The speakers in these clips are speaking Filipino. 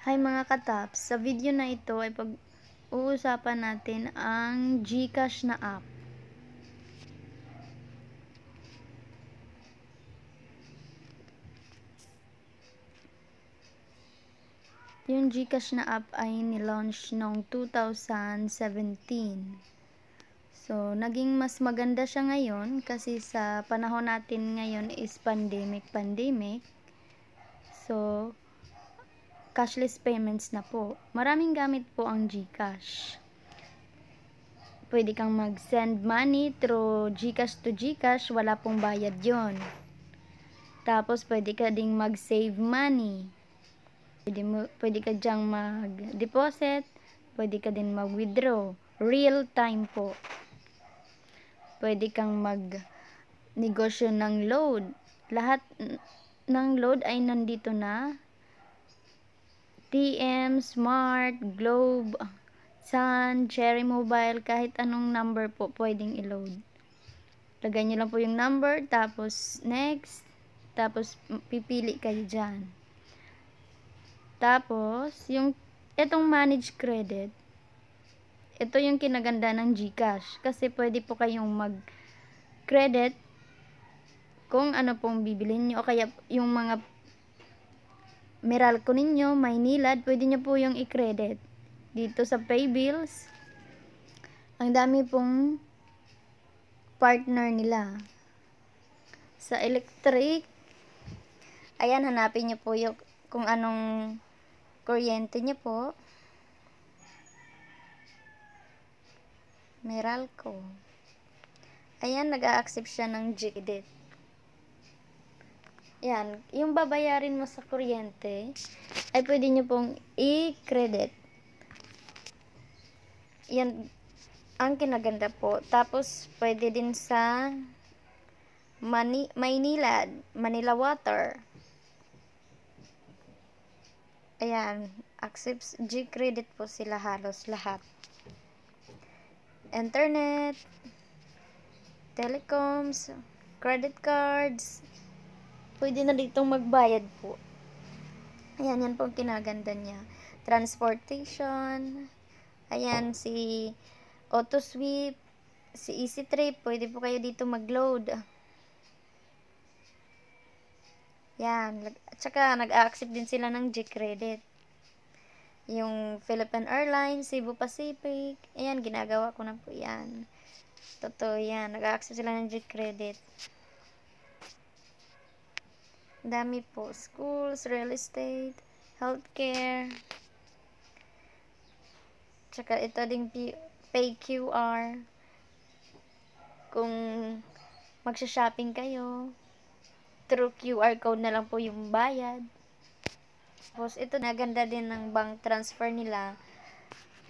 Hi mga kataps, sa video na ito ay pag-uusapan natin ang GCash na app. Yung GCash na app ay nilaunch noong 2017. So, naging mas maganda siya ngayon kasi sa panahon natin ngayon is pandemic-pandemic. So, cashless payments na po. Maraming gamit po ang GCash. Pwede kang mag-send money through GCash to GCash, wala pong bayad yon. Tapos, pwede ka ding mag-save money. Pwede, mo, pwede ka dyang mag-deposit, pwede ka din mag-withdraw. Real time po. Pwede kang mag-negosyo ng load. Lahat ng load ay nandito na TM, Smart, Globe, Sun, Cherry Mobile, kahit anong number po pwedeng i-load. Lagay nyo lang po yung number, tapos next, tapos pipili kayo dyan. Tapos, yung etong manage credit, ito yung kinaganda ng GCash kasi pwede po kayong mag-credit kung ano pong bibilin nyo o kaya yung mga Meralco ninyo, Maynilad, pwede nyo po yung i-credit. Dito sa pay bills, ang dami pong partner nila. Sa electric, ayan, hanapin nyo po yung kung anong kuryente nyo po. Meralco. Ayan, nag-a-accept siya ng GDIT. Yan, yung babayarin mo sa kuryente, ay pwede nyo pong i-credit. Yan, ang kinaganda po. Tapos, pwede din sa Mani Maynila, Manila Water. Ayan, accepts G-credit po sila halos lahat. Internet, telecoms, credit cards, Pwede na dito magbayad po. Ayan, yan po ang kinaganda niya. Transportation. Ayan, si auto sweep. Si easy trip. Pwede po kayo dito mag-load. Yan. Tsaka, saka, nag-accept din sila ng G-Credit. Yung Philippine Airlines, Cebu Pacific. Ayan, ginagawa ko na po yan. Totoo yan. Nag-accept sila ng G-Credit. Dami po. Schools, real estate, healthcare. Tsaka ito ding P pay QR. Kung magsha-shopping kayo, through QR code na lang po yung bayad. Tapos ito naganda din ng bank transfer nila.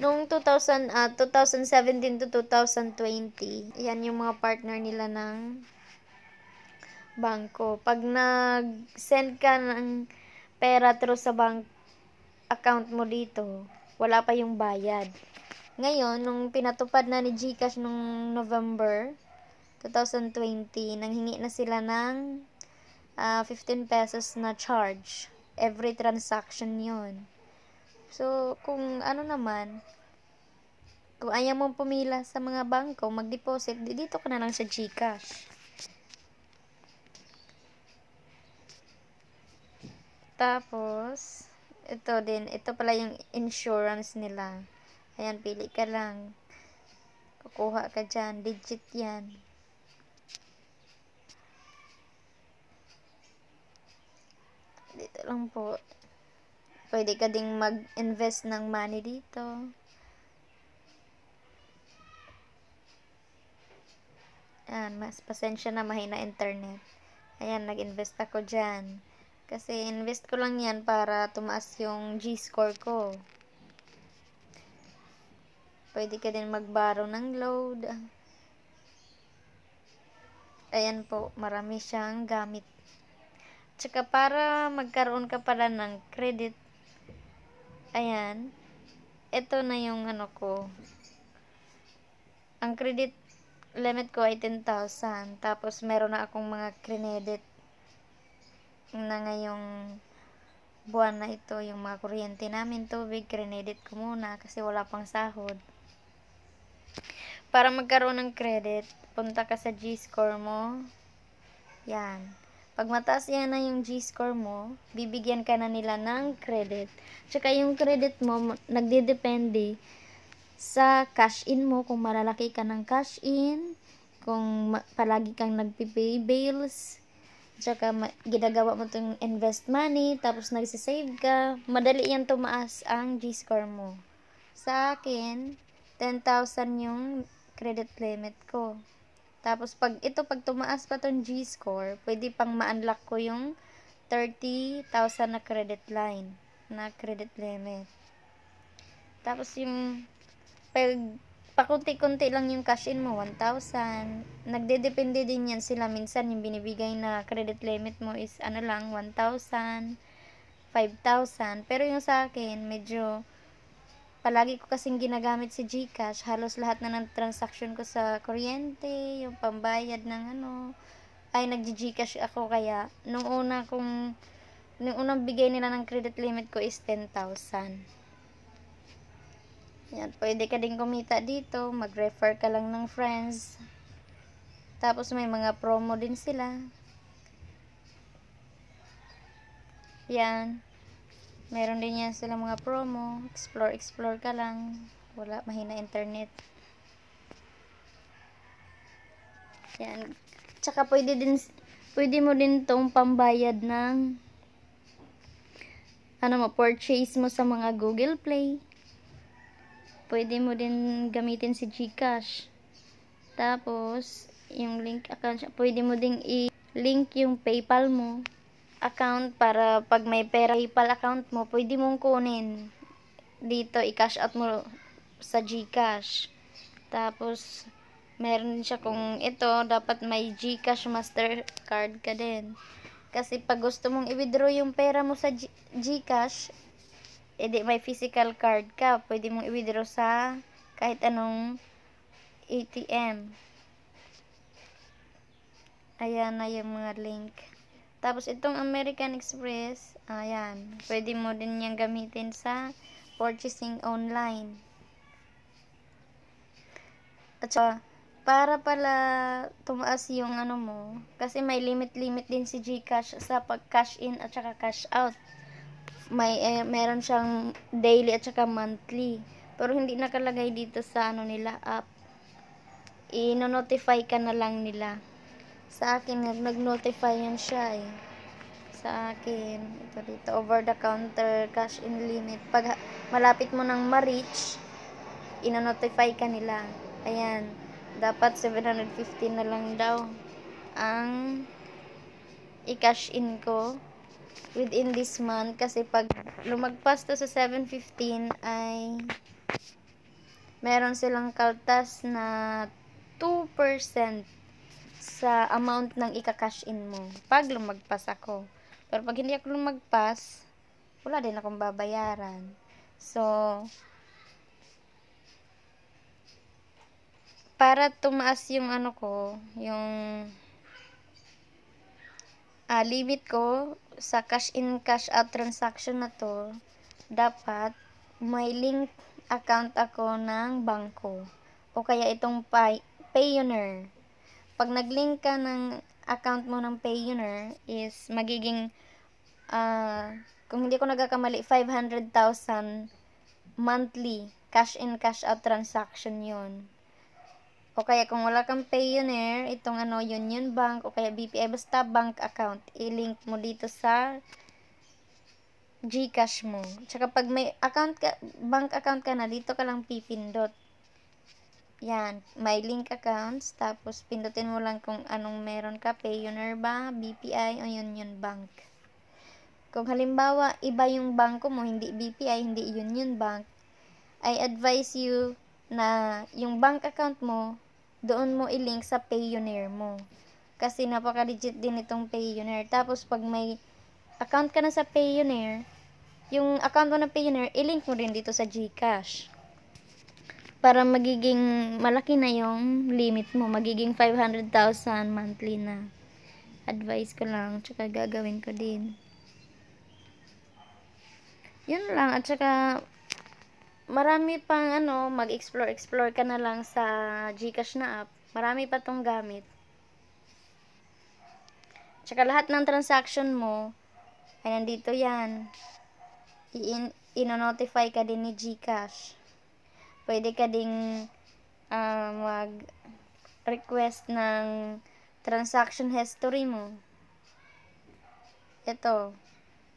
Noong 2000, uh, 2017 to 2020, yan yung mga partner nila ng bangko. Pag nag-send ka ng pera through sa bank account mo dito, wala pa yung bayad. Ngayon, nung pinatupad na ni GCash nung November 2020, nanghingi na sila ng uh, ah, 15 pesos na charge. Every transaction yon So, kung ano naman, kung ayaw mong pumila sa mga bangko, mag-deposit, dito ka na lang sa GCash. Tapos, ito din. Ito pala yung insurance nila. Ayan, pili ka lang. Kukuha ka dyan. Digit yan. Dito lang po. Pwede ka ding mag-invest ng money dito. Ayan, mas pasensya na mahina internet. Ayan, nag-invest ako dyan. Kasi invest ko lang yan para tumaas yung G-score ko. Pwede ka din magbaro ng load. Ayan po, marami siyang gamit. Tsaka para magkaroon ka pala ng credit, ayan, ito na yung ano ko. Ang credit limit ko ay 10,000. Tapos, meron na akong mga credit na ngayong buwan na ito, yung mga kuryente namin, tubig, credit ko muna kasi wala pang sahod. Para magkaroon ng credit, punta ka sa G-score mo. Yan. Pag mataas yan na yung G-score mo, bibigyan ka na nila ng credit. Tsaka yung credit mo, nagdidepende sa cash-in mo, kung malalaki ka ng cash-in, kung palagi kang nagpipay bills, Tsaka ginagawa mo itong invest money, tapos nagsisave ka, madali yan tumaas ang G-score mo. Sa akin, 10,000 yung credit limit ko. Tapos pag ito, pag tumaas pa itong G-score, pwede pang ma-unlock ko yung 30,000 na credit line, na credit limit. Tapos yung pag pakunti-kunti lang yung cash in mo, 1,000. Nagdedepende din yan sila. Minsan yung binibigay na credit limit mo is ano lang, 1,000, 5,000. Pero yung sa akin, medyo palagi ko kasing ginagamit si GCash. Halos lahat na ng transaction ko sa kuryente, yung pambayad ng ano, ay nag-GCash ako kaya nung una kong nung unang bigay nila ng credit limit ko is 10,000. Yan, pwede ka din kumita dito. Mag-refer ka lang ng friends. Tapos may mga promo din sila. Yan. Meron din yan sila mga promo. Explore, explore ka lang. Wala, mahina internet. Yan. Tsaka pwede din, pwede mo din tong pambayad ng ano mo, purchase mo sa mga Google Play pwede mo din gamitin si Gcash. Tapos, yung link account, pwede mo ding i-link yung PayPal mo account para pag may pera PayPal account mo, pwede mong kunin. Dito, i-cash out mo sa Gcash. Tapos, meron siya kung ito, dapat may Gcash Mastercard ka din. Kasi pag gusto mong i-withdraw yung pera mo sa G Gcash, edi may physical card ka, pwede mong i-withdraw sa kahit anong ATM. Ayan na yung mga link. Tapos itong American Express, ayan, pwede mo din yang gamitin sa purchasing online. At saka, para pala tumaas yung ano mo, kasi may limit-limit din si GCash sa pag-cash in at saka cash out may eh, meron siyang daily at saka monthly. Pero hindi nakalagay dito sa ano nila app. I-notify ka na lang nila. Sa akin nag-notify yan siya eh. Sa akin, ito dito over the counter cash in limit. Pag malapit mo nang ma-reach, ino-notify ka nila. Ayan, dapat 750 na lang daw ang i-cash in ko within this month kasi pag lumagpas to sa 7.15 ay meron silang kaltas na 2% sa amount ng ika-cash in mo pag lumagpas ako. Pero pag hindi ako lumagpas, wala din akong babayaran. So, para tumaas yung ano ko, yung uh, limit ko sa cash in cash out transaction na to dapat may link account ako ng bangko o kaya itong pay Payoneer pag naglink ka ng account mo ng Payoneer is magiging uh, kung hindi ko nagkakamali 500,000 monthly cash in cash out transaction yon o kaya kung wala kang Payoneer, itong ano, Union Bank, o kaya BPI, basta bank account, i-link mo dito sa Gcash mo. Tsaka pag may account ka, bank account ka na, dito ka lang pipindot. Yan, my link accounts, tapos pindutin mo lang kung anong meron ka, Payoneer ba, BPI, o Union Bank. Kung halimbawa, iba yung banko mo, hindi BPI, hindi Union Bank, I advise you na yung bank account mo, doon mo i-link sa Payoneer mo. Kasi napaka-legit din itong Payoneer. Tapos, pag may account ka na sa Payoneer, yung account mo na Payoneer, i-link mo rin dito sa GCash. Para magiging malaki na yung limit mo. Magiging 500,000 monthly na. Advice ko lang. Tsaka gagawin ko din. Yun lang. At tsaka, marami pang ano, mag-explore, explore ka na lang sa Gcash na app. Marami pa tong gamit. Tsaka lahat ng transaction mo, ay nandito yan. I-in, notify ka din ni Gcash. Pwede ka ding uh, mag-request ng transaction history mo. Ito,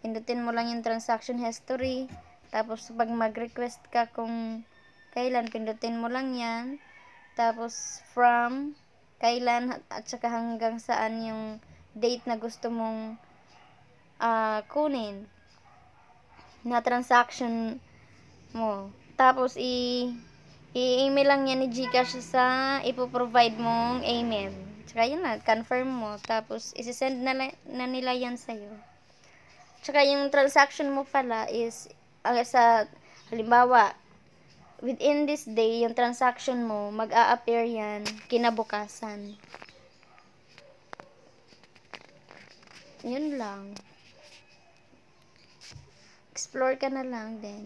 pindutin mo lang yung transaction history tapos, pag mag-request ka kung kailan, pindutin mo lang yan. Tapos, from, kailan, at saka hanggang saan yung date na gusto mong uh, kunin na transaction mo. Tapos, i- i-email lang yan ni Gcash sa ipoprovide mong email. Tsaka yun na, confirm mo. Tapos, isisend na, na nila yan sa'yo. Tsaka yung transaction mo pala is ang sa halimbawa within this day yung transaction mo mag-a-appear yan kinabukasan. Yun lang. Explore ka na lang then